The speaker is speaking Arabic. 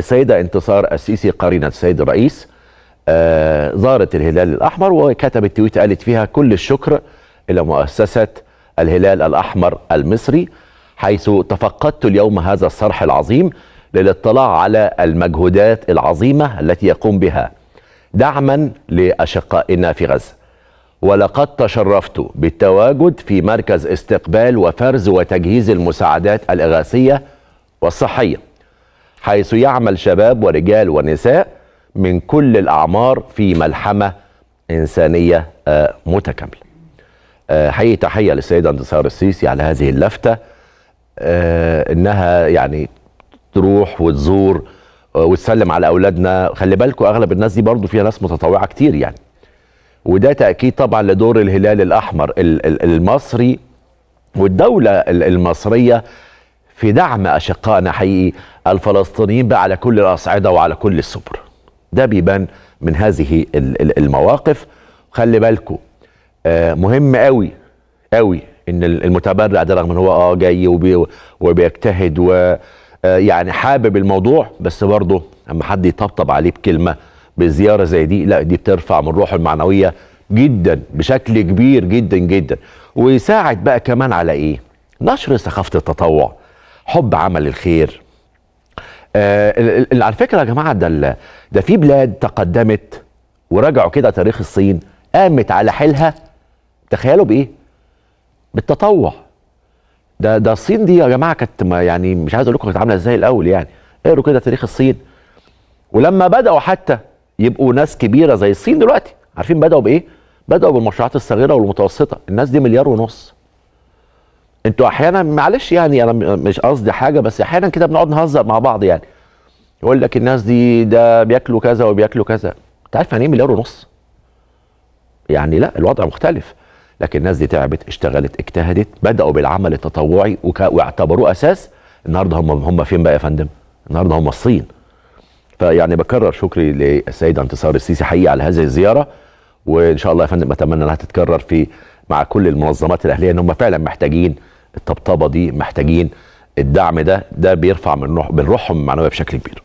السيدة انتصار السيسي قرينة السيد الرئيس آه زارت الهلال الأحمر وكتبت تويت قالت فيها كل الشكر إلى مؤسسة الهلال الأحمر المصري حيث تفقدت اليوم هذا الصرح العظيم للاطلاع على المجهودات العظيمة التي يقوم بها دعما لأشقائنا في غزة ولقد تشرفت بالتواجد في مركز استقبال وفرز وتجهيز المساعدات الإغاثية والصحية حيث يعمل شباب ورجال ونساء من كل الأعمار في ملحمة إنسانية آه، متكاملة آه، حقيقة تحية للسيدة انتصار السيسي على هذه اللفتة آه، إنها يعني تروح وتزور وتسلم على أولادنا خلي بالكم أغلب الناس دي برضو فيها ناس متطوعة كتير يعني وده تأكيد طبعا لدور الهلال الأحمر المصري والدولة المصرية في دعم أشقائنا حقيقي الفلسطينيين بقى على كل الأصعدة وعلى كل السبر ده بيبان من هذه المواقف خلي بالكم آه، مهم قوي قوي ان المتبرع ده رغم ان هو اه جاي وبي وبيجتهد و آه، يعني حابب الموضوع بس برضه اما حد يطبطب عليه بكلمه بزياره زي دي لا دي بترفع من روحه المعنويه جدا بشكل كبير جدا جدا ويساعد بقى كمان على ايه؟ نشر ثقافه التطوع حب عمل الخير آه على فكره يا جماعه ده ده في بلاد تقدمت ورجعوا كده تاريخ الصين قامت على حيلها تخيلوا بايه؟ بالتطوع ده ده الصين دي يا جماعه كانت يعني مش عايز اقول لكم كانت عامله ازاي الاول يعني اقروا كده تاريخ الصين ولما بداوا حتى يبقوا ناس كبيره زي الصين دلوقتي عارفين بداوا بايه؟ بداوا بالمشروعات الصغيره والمتوسطه الناس دي مليار ونص انتوا احيانا معلش يعني انا مش قصدي حاجه بس احيانا كده بنقعد نهزر مع بعض يعني يقول لك الناس دي ده بياكلوا كذا وبياكلوا كذا انت عارف يعني ايه مليار ونص يعني لا الوضع مختلف لكن الناس دي تعبت اشتغلت اجتهدت بداوا بالعمل التطوعي واعتبروه اساس النهارده هم هم فين بقى يا فندم النهارده هم الصين فيعني بكرر شكري للسيد انتصار السيسي حقيقي على هذه الزياره وان شاء الله يا فندم اتمنى انها تتكرر في مع كل المنظمات الاهليه ان هم فعلا محتاجين الطبطبه دي محتاجين الدعم ده ده بيرفع من روح من روحهم المعنويه بشكل كبير